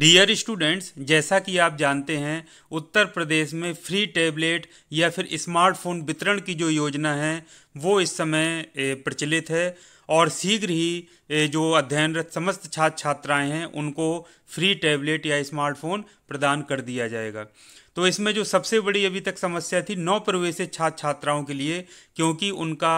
dear students जैसा कि आप जानते हैं उत्तर प्रदेश में फ्री टैबलेट या फिर स्मार्टफोन वितरण की जो योजना है वो इस समय प्रचलित है और शीघ्र ही जो अध्ययनरत समस्त छात्र छात्राएं हैं उनको फ्री टैबलेट या स्मार्टफोन प्रदान कर दिया जाएगा तो इसमें जो सबसे बड़ी अभी तक समस्या थी नौ प्रवेशित छात्र छात्राओं के लिए क्योंकि उनका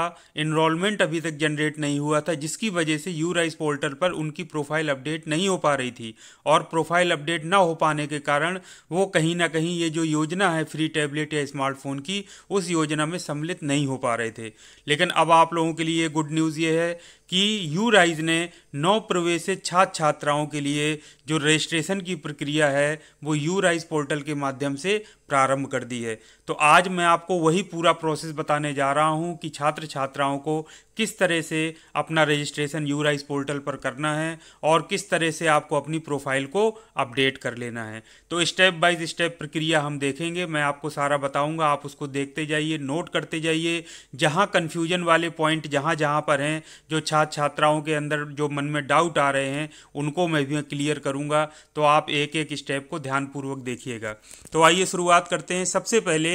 इनरोलमेंट अभी तक जनरेट नहीं हुआ था जिसकी वजह से यू राइस पोर्टल पर उनकी प्रोफाइल अपडेट नहीं हो पा रही थी और प्रोफाइल अपडेट ना हो पाने के कारण वो कहीं ना कहीं ये जो योजना है फ्री टैबलेट या स्मार्टफोन की उस योजना में सम्मिलित नहीं हो पा रहे थे लेकिन अब आप लोगों के लिए गुड न्यूज़ ये है कि यू राइज ने नौ प्रवेशित छात्र छात्राओं के लिए जो रजिस्ट्रेशन की प्रक्रिया है वो यू राइज पोर्टल के माध्यम से से प्रारंभ कर दी है तो आज मैं आपको वही पूरा प्रोसेस बताने जा रहा हूं कि छात्र छात्राओं को किस तरह से अपना रजिस्ट्रेशन यूराइस पोर्टल पर करना है और किस तरह से आपको अपनी प्रोफाइल को अपडेट कर लेना है तो स्टेप बाय स्टेप प्रक्रिया हम देखेंगे मैं आपको सारा बताऊंगा आप उसको देखते जाइए नोट करते जाइए जहां कन्फ्यूजन वाले पॉइंट जहां जहां पर हैं जो छात्र छात्राओं के अंदर जो मन में डाउट आ रहे हैं उनको मैं भी क्लियर करूंगा तो आप एक एक स्टेप को ध्यानपूर्वक देखिएगा तो आइए आइए शुरुआत करते हैं सबसे पहले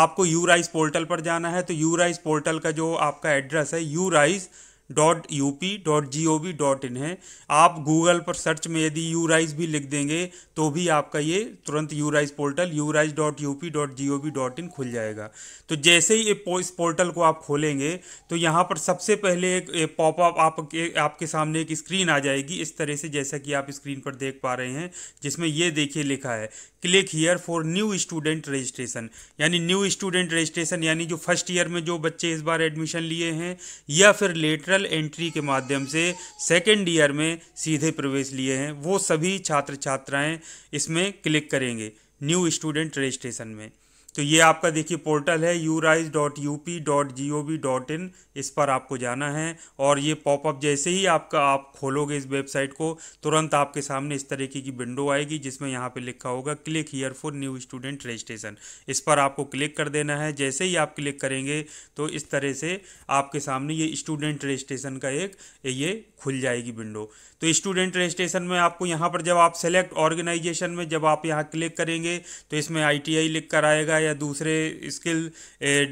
आपको यूराइज पोर्टल पर जाना है तो यूराइज पोर्टल का जो आपका एड्रेस है rise dot U P dot G O V dot in है आप गूगल पर सर्च में यदि यू राइज भी लिख देंगे तो भी आपका ये तुरंत U rise portal U rise dot U P dot G O V dot in खुल जाएगा तो जैसे ही इस पोर्टल को आप खोलेंगे तो यहाँ पर सबसे पहले एक पॉपअप आपके आपके सामने एक स्क्रीन आ जाएगी इस तरह से जैसा कि आप स्क्रीन पर देख पा रहे हैं जिसमें ये देखिए लिखा है click here for new student registration यानी न्यू स्टूडेंट रजिस्ट्रेशन यानी जो फर्स्ट ईयर में जो बच्चे इस बार एडमिशन लिए हैं या फिर लेटरल जनरल एंट्री के माध्यम से सेकेंड ईयर में सीधे प्रवेश लिए हैं वो सभी छात्र छात्राएं इसमें क्लिक करेंगे न्यू स्टूडेंट रजिस्ट्रेशन में तो ये आपका देखिए पोर्टल है U rise dot U P dot G O V dot in इस पर आपको जाना है और ये पॉपअप जैसे ही आपका आप खोलोगे इस वेबसाइट को तुरंत आपके सामने इस तरीके की विंडो आएगी जिसमें यहाँ पे लिखा होगा click here for new student registration इस पर आपको क्लिक कर देना है जैसे ही आप क्लिक करेंगे तो इस तरह से आपके सामने ये स्टूडेंट रजिस्ट्रेशन का एक ये खुल जाएगी विंडो तो स्टूडेंट रजिस्ट्रेशन में आपको यहाँ पर जब आप सेलेक्ट ऑर्गेनाइजेशन में जब आप यहाँ क्लिक करेंगे तो इसमें आई लिख कर आएगा या दूसरे स्किल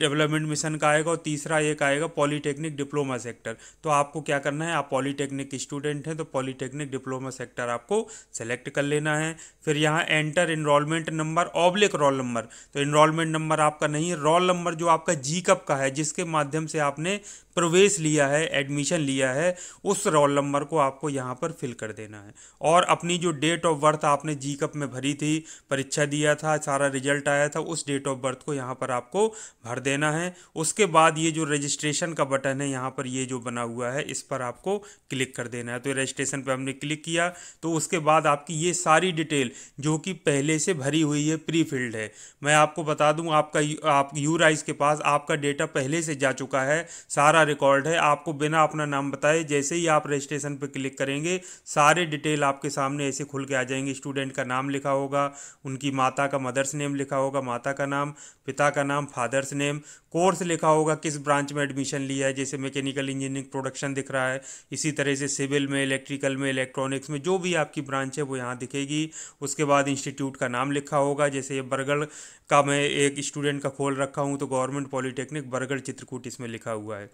डेवलपमेंट मिशन का आएगा और तीसरा एक आएगा पॉलीटेक्निक डिप्लोमा सेक्टर तो आपको क्या करना है आप पॉलीटेक्निक स्टूडेंट हैं तो पॉलीटेक्निक डिप्लोमा सेक्टर आपको सेलेक्ट कर लेना है फिर यहाँ enter enrolment number oblique roll number तो इनरोलमेंट नंबर आपका नहीं है रोल नंबर जो आपका जी कप का है जिसके माध्यम से आपने प्रवेश लिया है एडमिशन लिया है उस रोल नंबर को आपको यहाँ पर फिल कर देना है और अपनी जो डेट ऑफ बर्थ आपने जी कप में भरी थी परीक्षा दिया था सारा रिजल्ट आया था उस डेट ऑफ बर्थ को यहाँ पर आपको भर देना है उसके बाद ये जो रजिस्ट्रेशन का बटन है यहाँ पर ये जो बना हुआ है इस पर आपको क्लिक कर देना है तो रजिस्ट्रेशन पर हमने क्लिक किया तो उसके बाद आपकी ये सारी डिटेल जो कि पहले से भरी हुई है प्री फिल्ड है मैं आपको बता दूँ आपका आप यूराइज के पास आपका डेटा पहले से जा चुका है सारा रिकॉर्ड है आपको बिना अपना नाम बताए जैसे ही आप रजिस्ट्रेशन पर क्लिक करेंगे सारे डिटेल आपके सामने ऐसे खुल के आ जाएंगे स्टूडेंट का नाम लिखा होगा उनकी माता का मदर्स नेम लिखा होगा माता का नाम पिता का नाम फादर्स नेम कोर्स लिखा होगा किस ब्रांच में एडमिशन लिया है जैसे मैकेनिकल इंजीनियरिंग प्रोडक्शन दिख रहा है इसी तरह से सिविल में इलेक्ट्रिकल में इलेक्ट्रॉनिक्स में जो भी आपकी ब्रांच है वो यहाँ दिखेगी उसके बाद इंस्टीट्यूट का नाम लिखा होगा जैसे ये बरगढ़ का मैं एक स्टूडेंट का खोल रखा हूँ तो गवर्नमेंट पॉलिटेक्निक बरगढ़ चित्रकूट इसमें लिखा हुआ है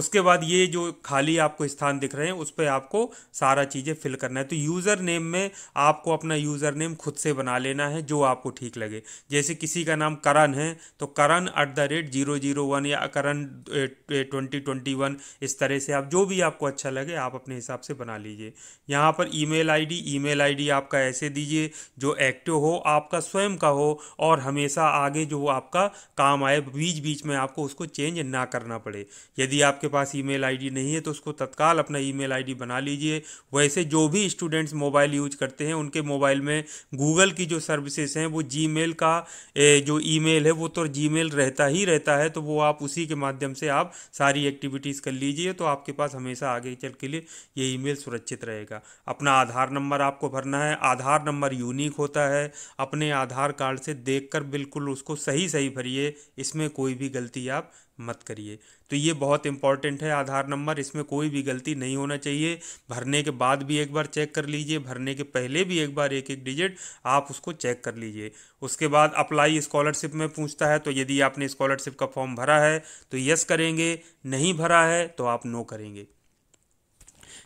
उसके बाद ये जो खाली आपको स्थान दिख रहे हैं उस पर आपको सारा चीज़ें फिल करना है तो यूज़र नेम में आपको अपना यूज़र नेम खुद से बना लेना है जो आपको ठीक लगे जैसे किसी का नाम करण है तो Karan at the rate zero zero one या करण ट्वेंटी ट्वेंटी वन इस तरह से आप जो भी आपको अच्छा लगे आप अपने हिसाब से बना लीजिए यहाँ पर ई मेल आई डी आपका ऐसे दीजिए जो एक्टिव हो आपका स्वयं का हो और हमेशा आगे जो आपका काम आए बीच बीच में आपको उसको चेंज ना करना पड़े यदि यदि आपके पास ईमेल आईडी नहीं है तो उसको तत्काल अपना ईमेल आईडी बना लीजिए वैसे जो भी स्टूडेंट्स मोबाइल यूज करते हैं उनके मोबाइल में गूगल की जो सर्विसेज हैं वो जी का जो ई है वो तो जी रहता ही रहता है तो वो आप उसी के माध्यम से आप सारी एक्टिविटीज़ कर लीजिए तो आपके पास हमेशा आगे चल के लिए ये ई सुरक्षित रहेगा अपना आधार नंबर आपको भरना है आधार नंबर यूनिक होता है अपने आधार कार्ड से देखकर बिल्कुल उसको सही सही भरिए इसमें कोई भी गलती आप मत करिए तो ये बहुत इंपॉर्टेंट है आधार नंबर इसमें कोई भी गलती नहीं होना चाहिए भरने के बाद भी एक बार चेक कर लीजिए भरने के पहले भी एक बार एक एक डिजिट आप उसको चेक कर लीजिए उसके बाद अप्लाई स्कॉलरशिप में पूछता है तो यदि आपने स्कॉलरशिप का फॉर्म भरा है तो यस करेंगे नहीं भरा है तो आप नो करेंगे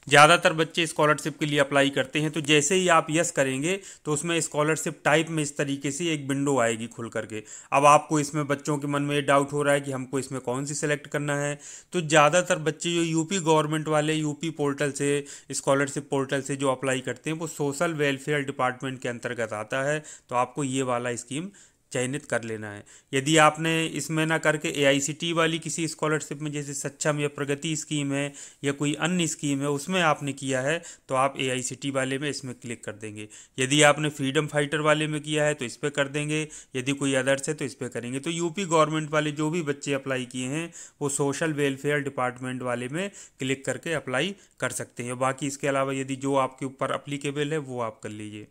ज़्यादातर बच्चे स्कॉलरशिप के लिए अप्लाई करते हैं तो जैसे ही आप यस करेंगे तो उसमें स्कॉलरशिप टाइप में इस तरीके से एक विंडो आएगी खुल करके अब आपको इसमें बच्चों के मन में ये डाउट हो रहा है कि हमको इसमें कौन सी सेलेक्ट करना है तो ज़्यादातर बच्चे जो यूपी गवर्नमेंट वाले यूपी पोर्टल से स्कॉलरशिप पोर्टल से जो अप्लाई करते हैं वो सोशल वेलफेयर डिपार्टमेंट के अंतर्गत आता है तो आपको ये वाला स्कीम चयनित कर लेना है यदि आपने इसमें ना करके ए वाली किसी स्कॉलरशिप में जैसे सक्षम या प्रगति स्कीम है या कोई अन्य स्कीम है उसमें आपने किया है तो आप ए वाले में इसमें क्लिक कर देंगे यदि आपने फ्रीडम फाइटर वाले में किया है तो इस पर कर देंगे यदि कोई अदर्स है तो इस पर करेंगे तो यूपी गवर्नमेंट वाले जो भी बच्चे अप्लाई किए हैं वो सोशल वेलफेयर डिपार्टमेंट वाले में क्लिक करके अप्लाई कर सकते हैं बाकी इसके अलावा यदि जो आपके ऊपर अप्लीकेबल है वो आप कर लीजिए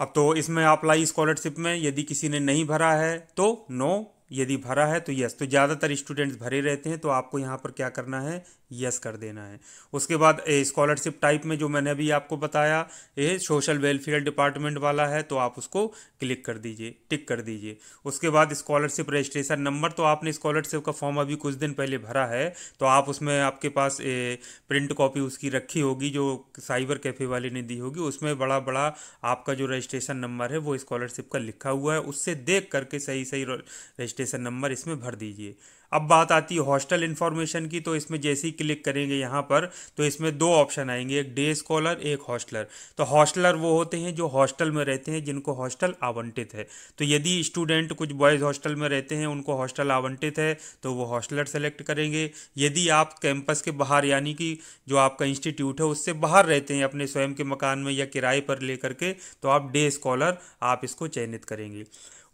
अब तो इसमें अप्लाई स्कॉलरशिप में यदि किसी ने नहीं भरा है तो नो यदि भरा है तो यस तो ज़्यादातर स्टूडेंट्स भरे रहते हैं तो आपको यहाँ पर क्या करना है यस कर देना है उसके बाद स्कॉलरशिप टाइप में जो मैंने अभी आपको बताया ये सोशल वेलफेयर डिपार्टमेंट वाला है तो आप उसको क्लिक कर दीजिए टिक कर दीजिए उसके बाद स्कॉलरशिप रजिस्ट्रेशन नंबर तो आपने स्कॉलरशिप का फॉर्म अभी कुछ दिन पहले भरा है तो आप उसमें आपके पास ए, प्रिंट कॉपी उसकी रखी होगी जो साइबर कैफ़े वाले ने दी होगी उसमें बड़ा बड़ा आपका जो रजिस्ट्रेशन नंबर है वो स्कॉलरशिप का लिखा हुआ है उससे देख करके सही सही रजिस्ट्रेशन नंबर इसमें भर दीजिए अब बात आती है हॉस्टल इन्फॉर्मेशन की तो इसमें जैसे ही क्लिक करेंगे यहाँ पर तो इसमें दो ऑप्शन आएंगे एक डे स्कॉलर एक हॉस्टलर तो हॉस्टलर वो होते हैं जो हॉस्टल में रहते हैं जिनको हॉस्टल आवंटित है तो यदि स्टूडेंट कुछ बॉयज़ हॉस्टल में रहते हैं उनको हॉस्टल आवंटित है तो वो हॉस्टलर सेलेक्ट करेंगे यदि आप कैंपस के बाहर यानी कि जो आपका इंस्टीट्यूट है उससे बाहर रहते हैं अपने स्वयं के मकान में या किराए पर ले करके तो आप डे स्कॉलर आप इसको चयनित करेंगे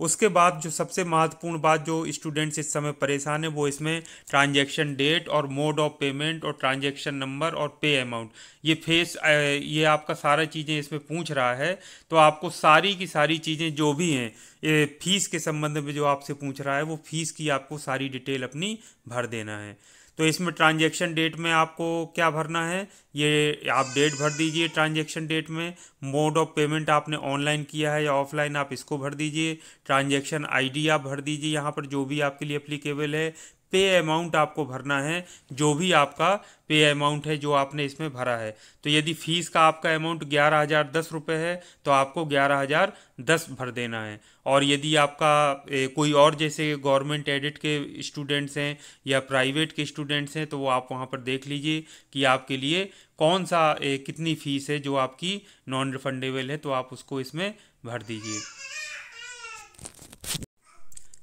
उसके बाद जो सबसे महत्वपूर्ण बात जो स्टूडेंट्स इस समय परेशान है वो इसमें ट्रांजैक्शन डेट और मोड ऑफ पेमेंट और ट्रांजैक्शन नंबर और पे अमाउंट ये फेस ये आपका सारा चीज़ें इसमें पूछ रहा है तो आपको सारी की सारी चीज़ें जो भी हैं फीस के संबंध में जो आपसे पूछ रहा है वो फीस की आपको सारी डिटेल अपनी भर देना है तो इसमें ट्रांजैक्शन डेट में आपको क्या भरना है ये आप डेट भर दीजिए ट्रांजैक्शन डेट में मोड ऑफ पेमेंट आपने ऑनलाइन किया है या ऑफलाइन आप इसको भर दीजिए ट्रांजैक्शन आईडी आप भर दीजिए यहाँ पर जो भी आपके लिए अप्लीकेबल है पे अमाउंट आपको भरना है जो भी आपका पे अमाउंट है जो आपने इसमें भरा है तो यदि फीस का आपका अमाउंट ग्यारह हज़ार दस रुपये है तो आपको ग्यारह हज़ार दस भर देना है और यदि आपका ए, कोई और जैसे गवर्नमेंट एडिट के स्टूडेंट्स हैं या प्राइवेट के स्टूडेंट्स हैं तो वो आप वहाँ पर देख लीजिए कि आपके लिए कौन सा ए, कितनी फ़ीस है जो आपकी नॉन रिफंडेबल है तो आप उसको इसमें भर दीजिए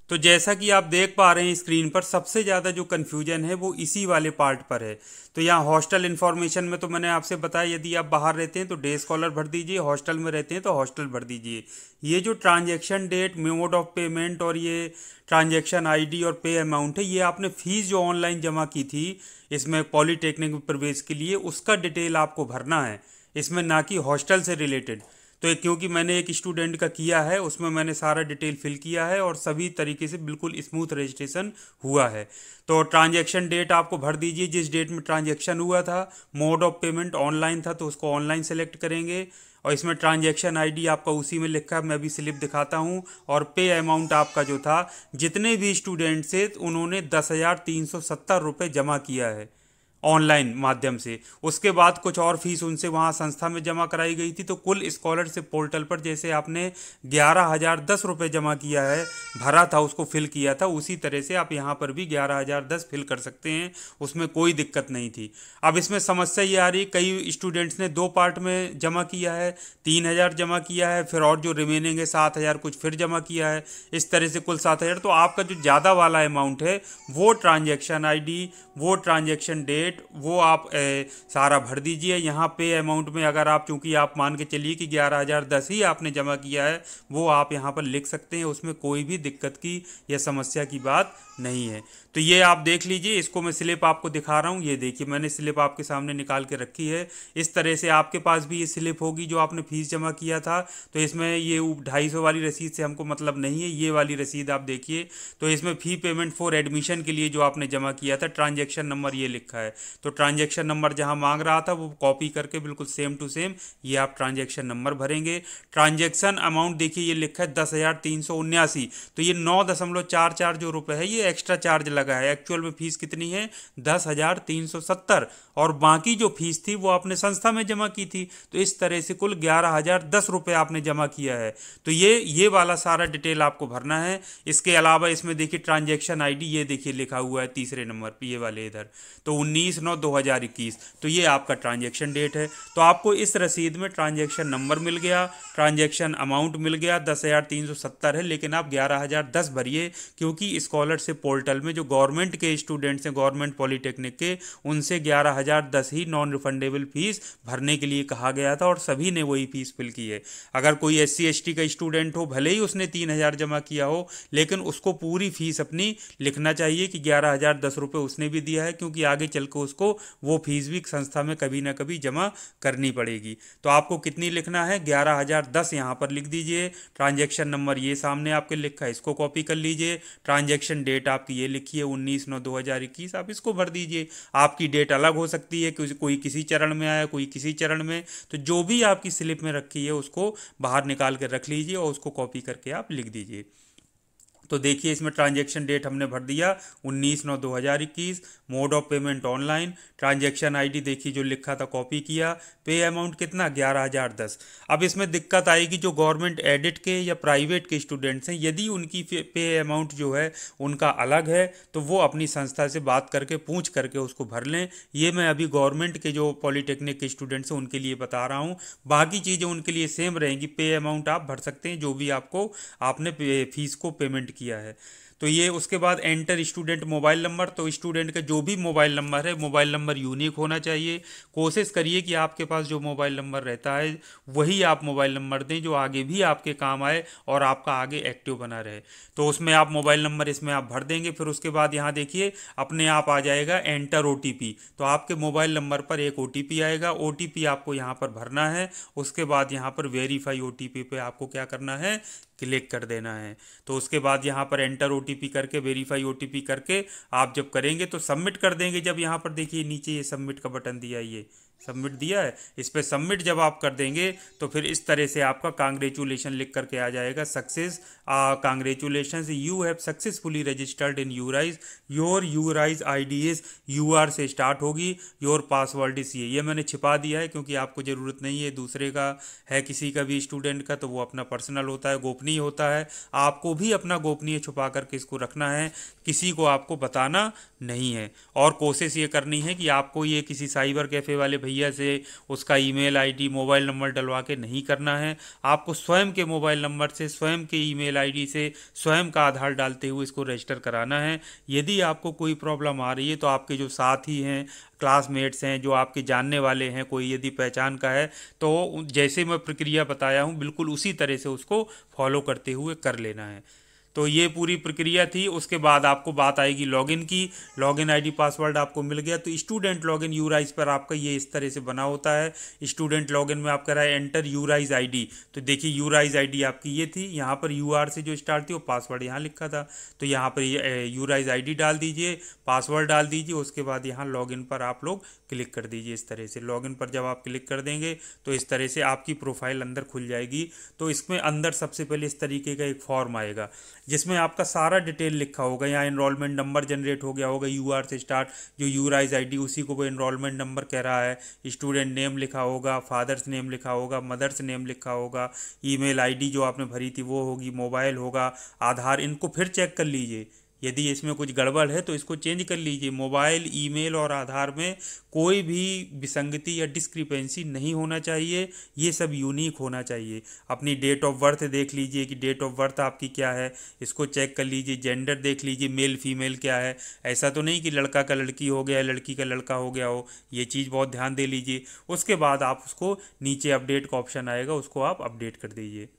तो जैसा कि आप देख पा रहे हैं स्क्रीन पर सबसे ज़्यादा जो कन्फ्यूजन है वो इसी वाले पार्ट पर है तो यहाँ हॉस्टल इन्फॉर्मेशन में तो मैंने आपसे बताया यदि आप बाहर रहते हैं तो डे स्कॉलर भर दीजिए हॉस्टल में रहते हैं तो हॉस्टल भर दीजिए ये जो transaction date mode of payment और ये ट्रांजेक्शन आई और पे अमाउंट है ये आपने फ़ीस जो ऑनलाइन जमा की थी इसमें पॉलीटेक्निक प्रवेश के लिए उसका डिटेल आपको भरना है इसमें ना कि हॉस्टल से रिलेटेड तो क्योंकि मैंने एक स्टूडेंट का किया है उसमें मैंने सारा डिटेल फिल किया है और सभी तरीके से बिल्कुल स्मूथ रजिस्ट्रेशन हुआ है तो ट्रांजैक्शन डेट आपको भर दीजिए जिस डेट में ट्रांजैक्शन हुआ था मोड ऑफ पेमेंट ऑनलाइन था तो उसको ऑनलाइन सेलेक्ट करेंगे और इसमें ट्रांजैक्शन आईडी आपका उसी में लिखा है मैं भी स्लिप दिखाता हूँ और पे अमाउंट आपका जो था जितने भी स्टूडेंट से उन्होंने दस हज़ार तीन सौ सत्तर रुपये जमा किया है ऑनलाइन माध्यम से उसके बाद कुछ और फीस उनसे वहाँ संस्था में जमा कराई गई थी तो कुल स्कॉलरशिप पोर्टल पर जैसे आपने ग्यारह हज़ार दस रुपये जमा किया है भरा था उसको फिल किया था उसी तरह से आप यहाँ पर भी ग्यारह हज़ार दस फिल कर सकते हैं उसमें कोई दिक्कत नहीं थी अब इसमें समस्या ये आ रही कई स्टूडेंट्स ने दो पार्ट में जमा किया है तीन हज़ार जमा किया है फिर और जो रिमेनिंग है सात हज़ार कुछ फिर जमा किया है इस तरह से कुल सात हज़ार तो आपका जो ज़्यादा वाला अमाउंट है वो ट्रांजेक्शन आई वो ट्रांजेक्शन डेट डेट वो आप ए, सारा भर दीजिए यहाँ पे अमाउंट में अगर आप चूँकि आप मान के चलिए कि ग्यारह हज़ार दस ही आपने जमा किया है वो आप यहाँ पर लिख सकते हैं उसमें कोई भी दिक्कत की या समस्या की बात नहीं है तो ये आप देख लीजिए इसको मैं स्लिप आपको दिखा रहा हूँ ये देखिए मैंने स्लिप आपके सामने निकाल के रखी है इस तरह से आपके पास भी ये स्लिप होगी जो आपने फीस जमा किया था तो इसमें ये ढाई सौ वाली रसीद से हमको मतलब नहीं है ये वाली रसीद आप देखिए तो इसमें फ़ी पेमेंट फॉर एडमिशन के लिए जो आपने जमा किया था ट्रांजेक्शन नंबर ये लिखा है तो ट्रांजेक्शन नंबर जहाँ मांग रहा था वो कॉपी करके बिल्कुल सेम टू सेम ये आप ट्रांजेक्शन नंबर भरेंगे ट्रांजेक्शन अमाउंट देखिए ये लिखा है दस तो ये नौ दशमलव चार चार जो रुपये है ये एक्स्ट्रा चार्ज लगा है एक्चुअल में फीस कितनी है दस हजार तीन सौ सत्तर और बाकी जो फीस थी वो आपने संस्था में जमा की थी तो इस तरह से कुल ग्यारह हजार दस रुपये आपने जमा किया है तो ये ये वाला सारा डिटेल आपको भरना है इसके अलावा इसमें देखिए ट्रांजेक्शन आई ये देखिए लिखा हुआ है तीसरे नंबर पर ये वाले इधर तो उन्नीस नौ दो तो ये आपका ट्रांजेक्शन डेट है तो आपको इस रसीद में ट्रांजेक्शन नंबर मिल गया ट्रांजेक्शन अमाउंट मिल गया दस हजार तीन सौ सत्तर है लेकिन आप ग्यारह हजार दस भरिए क्योंकि स्कॉलरशिप पोर्टल में जो गवर्नमेंट के स्टूडेंट्स हैं गवर्नमेंट पॉलिटेक्निक के उनसे ग्यारह हज़ार दस ही नॉन रिफंडेबल फीस भरने के लिए कहा गया था और सभी ने वही फीस फिल की है अगर कोई एस सी का स्टूडेंट हो भले ही उसने तीन हज़ार जमा किया हो लेकिन उसको पूरी फीस अपनी लिखना चाहिए कि ग्यारह हज़ार दस रुपये उसने भी दिया है क्योंकि आगे चल के उसको वो फीस भी संस्था में कभी ना कभी जमा करनी पड़ेगी तो आपको कितनी लिखना है ग्यारह हज़ार दस यहाँ पर लिख दीजिए ट्रांजेक्शन नंबर ये सामने आपके लिखा है इसको कॉपी कर लीजिए ट्रांजेक्शन डेट आपकी ये लिखी है उन्नीस नौ दो हज़ार इक्कीस आप इसको भर दीजिए आपकी डेट अलग हो सकती है कि कोई किसी चरण में आया कोई किसी चरण में तो जो भी आपकी स्लिप में रखी है उसको बाहर निकाल कर रख लीजिए और उसको कॉपी करके आप लिख दीजिए तो देखिए इसमें ट्रांजेक्शन डेट हमने भर दिया 19 नौ 2021 mode of payment online transaction ID देखिए जो लिखा था कॉपी किया पे अमाउंट कितना ग्यारह हज़ार दस अब इसमें दिक्कत आएगी जो गवर्नमेंट एडिट के या प्राइवेट के स्टूडेंट्स हैं यदि उनकी पे अमाउंट जो है उनका अलग है तो वो अपनी संस्था से बात करके पूछ करके उसको भर लें ये मैं अभी गवर्नमेंट के जो पॉलीटेक्निक के स्टूडेंट्स हैं उनके लिए बता रहा हूँ बाकी चीज़ें उनके लिए सेम रहेंगी पे अमाउंट आप भर सकते हैं जो भी आपको आपने फीस को पेमेंट किया है तो ये उसके बाद एंटर स्टूडेंट मोबाइल नंबर तो स्टूडेंट का जो भी मोबाइल नंबर है मोबाइल नंबर यूनिक होना चाहिए कोशिश करिए कि आपके पास जो मोबाइल नंबर रहता है वही आप मोबाइल नंबर दें जो आगे भी आपके काम आए और आपका आगे एक्टिव बना रहे तो उसमें आप मोबाइल नंबर इसमें आप भर देंगे फिर उसके बाद यहाँ देखिए अपने आप आ जाएगा एंटर ओ तो आपके मोबाइल नंबर पर एक ओ आएगा ओ आपको यहाँ पर भरना है उसके बाद यहाँ पर वेरीफाई ओ पे आपको क्या करना है क्लिक कर देना है तो उसके बाद यहाँ पर एंटर ओ करके वेरीफाई ओ करके आप जब करेंगे तो सबमिट कर देंगे जब यहाँ पर देखिए नीचे ये सबमिट का बटन दिया ये सबमिट दिया है इस पर सबमिट जब आप कर देंगे तो फिर इस तरह से आपका कांग्रेचुलेशन लिख करके आ जाएगा success congratulation you have successfully registered in U rise your U rise I D is U R से स्टार्ट होगी योर पासवर्ड इस ये ये मैंने छिपा दिया है क्योंकि आपको ज़रूरत नहीं है दूसरे का है किसी का भी स्टूडेंट का तो वो अपना पर्सनल होता है गोपनीय होता है आपको भी अपना गोपनीय छुपा करके इसको रखना है किसी को आपको बताना नहीं है और कोशिश ये करनी है कि आपको ये किसी साइबर कैफ़े वाले भैया से उसका ईमेल आईडी मोबाइल नंबर डलवा के नहीं करना है आपको स्वयं के मोबाइल नंबर से स्वयं के ईमेल आईडी से स्वयं का आधार डालते हुए इसको रजिस्टर कराना है यदि आपको कोई प्रॉब्लम आ रही है तो आपके जो साथी हैं क्लासमेट्स हैं जो आपके जानने वाले हैं कोई यदि पहचान का है तो जैसे मैं प्रक्रिया बताया हूँ बिल्कुल उसी तरह से उसको फॉलो करते हुए कर लेना है तो ये पूरी प्रक्रिया थी उसके बाद आपको बात आएगी लॉगिन की लॉगिन आईडी पासवर्ड आपको मिल गया तो स्टूडेंट लॉगिन यूराइज पर आपका ये इस तरह से बना होता है स्टूडेंट लॉगिन में आप कर रहा है एंटर यूराइज आईडी तो देखिए यूराइज आईडी आपकी ये थी यहाँ पर यू आर से जो स्टार्ट थी वो पासवर्ड यहाँ लिखा था तो यहाँ पर यूराइज डी डाल दीजिए पासवर्ड डाल दीजिए उसके बाद यहाँ लॉगिन पर आप लोग क्लिक कर दीजिए इस तरह से लॉगिन पर जब आप क्लिक कर देंगे तो इस तरह से आपकी प्रोफाइल अंदर खुल जाएगी तो इसमें अंदर सबसे पहले इस तरीके का एक फॉर्म आएगा जिसमें आपका सारा डिटेल लिखा होगा यहाँ इनरोलमेंट नंबर जनरेट हो गया होगा यू आर से स्टार्ट जो यू राइज आई उसी को वो इनरोलमेंट नंबर कह रहा है स्टूडेंट नेम लिखा होगा फादर्स नेम लिखा होगा मदर्स नेम लिखा होगा ईमेल आईडी जो आपने भरी थी वो होगी मोबाइल होगा आधार इनको फिर चेक कर लीजिए यदि इसमें कुछ गड़बड़ है तो इसको चेंज कर लीजिए मोबाइल ईमेल और आधार में कोई भी विसंगति या डिस्क्रिपेंसी नहीं होना चाहिए ये सब यूनिक होना चाहिए अपनी डेट ऑफ बर्थ देख लीजिए कि डेट ऑफ बर्थ आपकी क्या है इसको चेक कर लीजिए जेंडर देख लीजिए मेल फीमेल क्या है ऐसा तो नहीं कि लड़का का लड़की हो गया लड़की का लड़का हो गया हो ये चीज़ बहुत ध्यान दे लीजिए उसके बाद आप उसको नीचे अपडेट का ऑप्शन आएगा उसको आप अपडेट कर दीजिए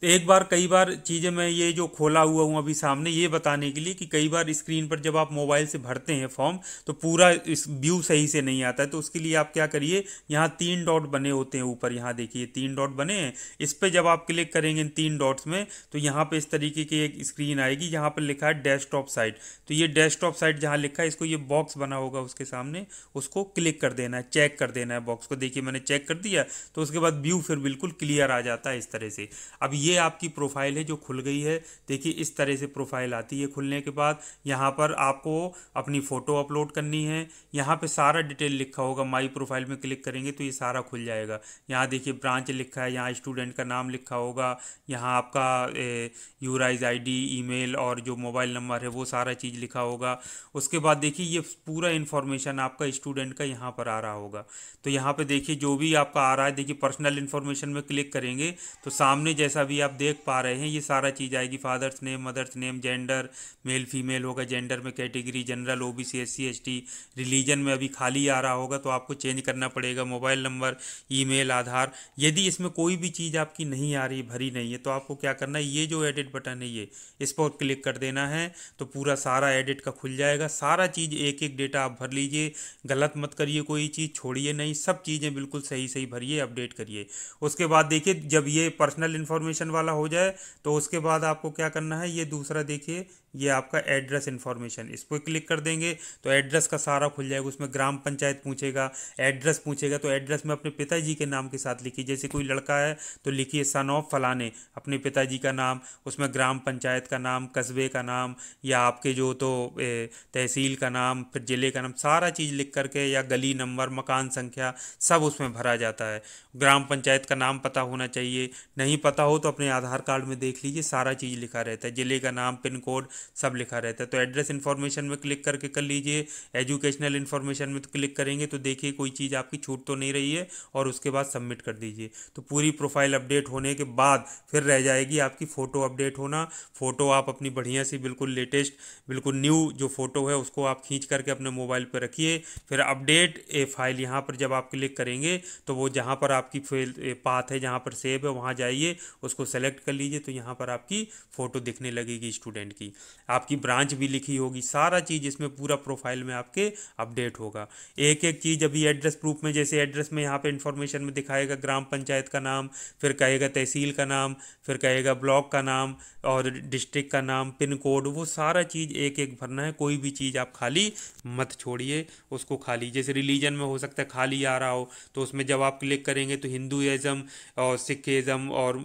तो एक बार कई बार चीज़ें मैं ये जो खोला हुआ हूँ अभी सामने ये बताने के लिए कि कई बार स्क्रीन पर जब आप मोबाइल से भरते हैं फॉर्म तो पूरा इस व्यू सही से नहीं आता है तो उसके लिए आप क्या करिए यहाँ तीन डॉट बने होते हैं ऊपर यहाँ देखिए तीन डॉट बने हैं इस पर जब आप क्लिक करेंगे इन तीन डॉट्स में तो यहाँ पर इस तरीके की एक स्क्रीन आएगी यहाँ पर लिखा है डेस्कटॉप साइट तो ये डेस्कटॉप साइट जहाँ लिखा है इसको ये बॉक्स बना होगा उसके सामने उसको क्लिक कर देना है चेक कर देना है बॉक्स को देखिए मैंने चेक कर दिया तो उसके बाद व्यू फिर बिल्कुल क्लियर आ जाता है इस तरह से अब ये ये आपकी प्रोफाइल है जो खुल गई है देखिए इस तरह से प्रोफाइल आती है खुलने के बाद यहाँ पर आपको अपनी फ़ोटो अपलोड करनी है यहाँ पे सारा डिटेल लिखा होगा माई प्रोफाइल में क्लिक करेंगे तो ये सारा खुल जाएगा यहाँ देखिए ब्रांच लिखा है यहाँ स्टूडेंट का नाम लिखा होगा यहाँ आपका यूराइज आईडी ईमेल और जो मोबाइल नंबर है वो सारा चीज़ लिखा होगा उसके बाद देखिए ये पूरा इन्फॉर्मेशन आपका स्टूडेंट का यहाँ पर आ रहा होगा तो यहाँ पर देखिए जो भी आपका आ रहा है देखिए पर्सनल इन्फॉर्मेशन में क्लिक करेंगे तो सामने जैसा भी कि आप देख पा रहे हैं ये सारा चीज़ आएगी father's name mother's name gender male female होगा जेंडर में category general OBC B C religion में अभी खाली आ रहा होगा तो आपको चेंज करना पड़ेगा मोबाइल नंबर ईमेल आधार यदि इसमें कोई भी चीज़ आपकी नहीं आ रही भरी नहीं है तो आपको क्या करना है ये जो एडिट बटन है ये इस पर क्लिक कर देना है तो पूरा सारा एडिट का खुल जाएगा सारा चीज़ एक एक डेटा आप भर लीजिए गलत मत करिए कोई चीज़ छोड़िए नहीं सब चीज़ें बिल्कुल सही सही भरिए अपडेट करिए उसके बाद देखिए जब ये पर्सनल इन्फॉर्मेशन वाला हो जाए तो उसके बाद आपको क्या करना है ये दूसरा देखिए ये आपका एड्रेस इन्फॉर्मेशन इस पर क्लिक कर देंगे तो एड्रेस का सारा खुल जाएगा उसमें ग्राम पंचायत पूछेगा एड्रेस पूछेगा तो एड्रेस में अपने पिताजी के नाम के साथ लिखिए जैसे कोई लड़का है तो लिखिए सन ऑफ फलाने अपने पिताजी का नाम उसमें ग्राम पंचायत का नाम कस्बे का नाम या आपके जो तो तहसील का नाम फिर ज़िले का नाम सारा चीज़ लिख करके या गली नंबर मकान संख्या सब उसमें भरा जाता है ग्राम पंचायत का नाम पता होना चाहिए नहीं पता हो तो अपने आधार कार्ड में देख लीजिए सारा चीज़ लिखा रहता है ज़िले का नाम पिन कोड सब लिखा रहता है तो एड्रेस इन्फॉर्मेशन में क्लिक करके कर लीजिए एजुकेशनल इन्फॉर्मेशन में तो क्लिक करेंगे तो देखिए कोई चीज़ आपकी छूट तो नहीं रही है और उसके बाद सबमिट कर दीजिए तो पूरी प्रोफाइल अपडेट होने के बाद फिर रह जाएगी आपकी फ़ोटो अपडेट होना फ़ोटो आप अपनी बढ़िया सी बिल्कुल लेटेस्ट बिल्कुल न्यू जो फ़ोटो है उसको आप खींच करके अपने मोबाइल पर रखिए फिर अपडेट ए फाइल यहाँ पर जब आप क्लिक करेंगे तो वो जहाँ पर आपकी पाथ है जहाँ पर सेव है वहाँ जाइए उसको उसको सेलेक्ट कर लीजिए तो यहाँ पर आपकी फ़ोटो दिखने लगेगी स्टूडेंट की आपकी ब्रांच भी लिखी होगी सारा चीज़ इसमें पूरा प्रोफाइल में आपके अपडेट होगा एक एक चीज़ अभी एड्रेस प्रूफ में जैसे एड्रेस में यहाँ पर इन्फॉर्मेशन में दिखाएगा ग्राम पंचायत का नाम फिर कहेगा तहसील का नाम फिर कहेगा ब्लॉक का नाम और डिस्ट्रिक्ट का नाम पिन कोड वो सारा चीज़ एक एक भरना है कोई भी चीज़ आप खाली मत छोड़िए उसको खाली जैसे रिलीजन में हो सकता है खाली आ रहा हो तो उसमें जब आप क्लिक करेंगे तो हिंदुज़म और सिखिज़म और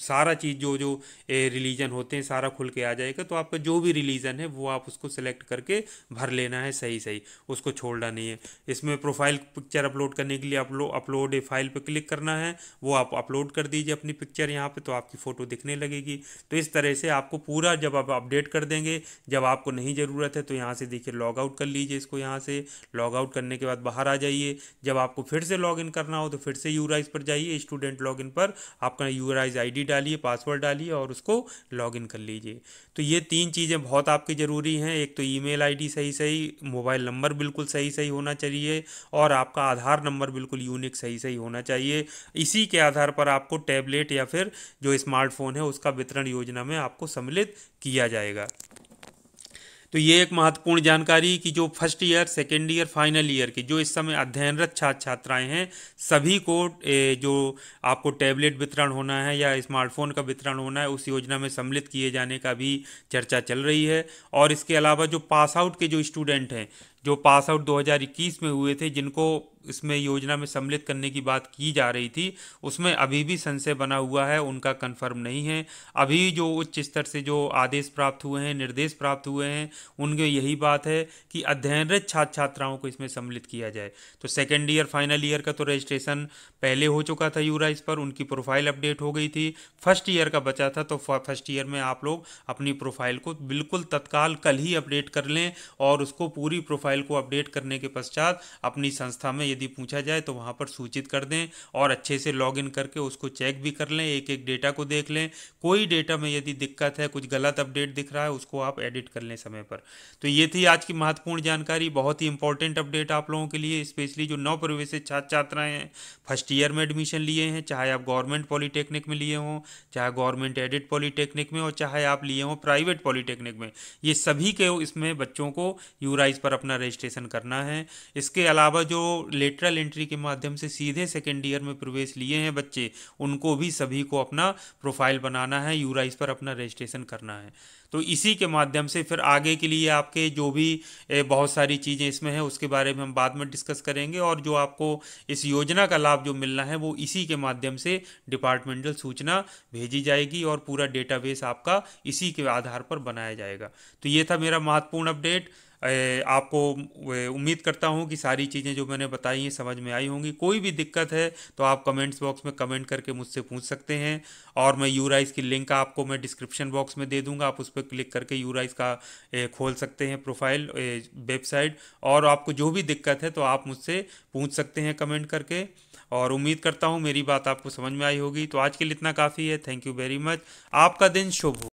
सारा चीज़ जो जो रिलीजन होते हैं सारा खुल के आ जाएगा तो आपका जो भी रिलीजन है वो आप उसको सेलेक्ट करके भर लेना है सही सही उसको छोड़ना नहीं है इसमें प्रोफाइल पिक्चर अपलोड करने के लिए अपलो अपलोड ए फाइल पर क्लिक करना है वो आप अपलोड कर दीजिए अपनी पिक्चर यहाँ पर तो आपकी फ़ोटो दिखने लगेगी तो इस तरह से आपको पूरा जब आप अपडेट कर देंगे जब आपको नहीं ज़रूरत है तो यहाँ से देखिए लॉग आउट कर लीजिए इसको यहाँ से लॉग आउट करने के बाद बाहर आ जाइए जब आपको फिर से लॉग इन करना हो तो फिर से यूराइज पर जाइए स्टूडेंट लॉग इन पर आपका यूराइज अदरवाइज आईडी डालिए पासवर्ड डालिए और उसको लॉगिन कर लीजिए तो ये तीन चीज़ें बहुत आपकी ज़रूरी हैं एक तो ईमेल आईडी सही सही मोबाइल नंबर बिल्कुल सही सही होना चाहिए और आपका आधार नंबर बिल्कुल यूनिक सही सही होना चाहिए इसी के आधार पर आपको टैबलेट या फिर जो स्मार्टफोन है उसका वितरण योजना में आपको सम्मिलित किया जाएगा तो ये एक महत्वपूर्ण जानकारी कि जो first year second year final year के जो इस समय अध्ययनरत छात्र छात्राएँ हैं सभी को जो आपको टैबलेट वितरण होना है या स्मार्टफोन का वितरण होना है उस योजना में सम्मिलित किए जाने का भी चर्चा चल रही है और इसके अलावा जो पास आउट के जो स्टूडेंट हैं जो पास आउट 2021 में हुए थे जिनको इसमें योजना में सम्मिलित करने की बात की जा रही थी उसमें अभी भी संशय बना हुआ है उनका कन्फर्म नहीं है अभी जो उच्च स्तर से जो आदेश प्राप्त हुए हैं निर्देश प्राप्त हुए हैं उनके यही बात है कि अध्ययनरत छात्र छात्राओं को इसमें सम्मिलित किया जाए तो सेकेंड ईयर फाइनल ईयर का तो रजिस्ट्रेशन पहले हो चुका था यूरा इस पर उनकी प्रोफाइल अपडेट हो गई थी फर्स्ट ईयर का बचा था तो फर्स्ट ईयर में आप लोग अपनी प्रोफाइल को बिल्कुल तत्काल कल ही अपडेट कर लें और उसको पूरी प्रोफाइल को अपडेट करने के पश्चात अपनी संस्था में यदि पूछा जाए तो वहाँ पर सूचित कर दें और अच्छे से लॉग इन करके उसको चेक भी कर लें एक एक डेटा को देख लें कोई डेटा में यदि दिक्कत है कुछ गलत अपडेट दिख रहा है उसको आप एडिट कर लें समय पर तो ये थी आज की महत्वपूर्ण जानकारी बहुत ही इंपॉर्टेंट अपडेट आप लोगों के लिए स्पेशली जो नौ प्रवेशित छात्र छात्राएं हैं फर्स्ट ईयर में एडमिशन लिए हैं चाहे आप गवर्नमेंट पॉलीटेक्निक में लिए हों चाहे गवर्नमेंट एडिट पॉलीटेक्निक में और चाहे आप लिए हों प्राइवेट पॉलीटेक्निक में ये सभी के इसमें बच्चों को यूराइज पर अपना रजिस्ट्रेशन करना है इसके अलावा जो लेटरल एंट्री के माध्यम से सीधे सेकेंड ईयर में प्रवेश लिए हैं बच्चे उनको भी सभी को अपना प्रोफाइल बनाना है यूराइस पर अपना रजिस्ट्रेशन करना है तो इसी के माध्यम से फिर आगे के लिए आपके जो भी बहुत सारी चीज़ें इसमें हैं उसके बारे में हम बाद में डिस्कस करेंगे और जो आपको इस योजना का लाभ जो मिलना है वो इसी के माध्यम से डिपार्टमेंटल सूचना भेजी जाएगी और पूरा डेटाबेस आपका इसी के आधार पर बनाया जाएगा तो ये था मेरा महत्वपूर्ण अपडेट आपको उम्मीद करता हूँ कि सारी चीज़ें जो मैंने बताई हैं समझ में आई होंगी कोई भी दिक्कत है तो आप कमेंट्स बॉक्स में कमेंट करके मुझसे पूछ सकते हैं और मैं यूराइज की लिंक आपको मैं डिस्क्रिप्शन बॉक्स में दे दूंगा आप उस पर क्लिक करके यूराइज का खोल सकते हैं प्रोफाइल वेबसाइट और आपको जो भी दिक्कत है तो आप मुझसे पूछ सकते हैं कमेंट करके और उम्मीद करता हूँ मेरी बात आपको समझ में आई होगी तो आज के लिए इतना काफ़ी है थैंक यू वेरी मच आपका दिन शुभ हो